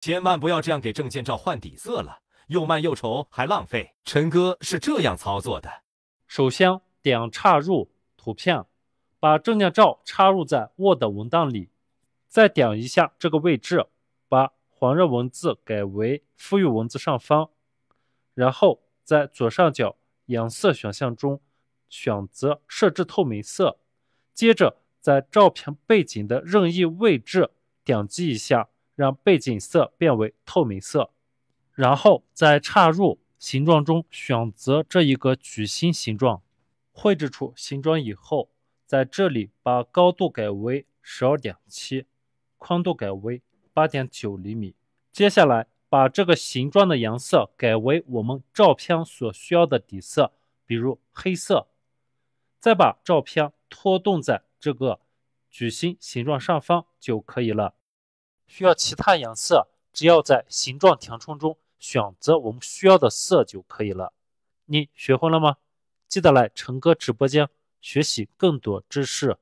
千万不要这样给证件照换底色了，又慢又丑还浪费。陈哥是这样操作的：首先点插入图片，把证件照插入在 Word 文档里，再点一下这个位置，把环绕文字改为附于文字上方，然后在左上角颜色选项中选择设置透明色，接着在照片背景的任意位置点击一下。让背景色变为透明色，然后再插入形状中选择这一个矩形形状，绘制出形状以后，在这里把高度改为十二点七，宽度改为八点九厘米。接下来把这个形状的颜色改为我们照片所需要的底色，比如黑色，再把照片拖动在这个矩形形状上方就可以了。需要其他颜色，只要在形状填充中选择我们需要的色就可以了。你学会了吗？记得来成哥直播间学习更多知识。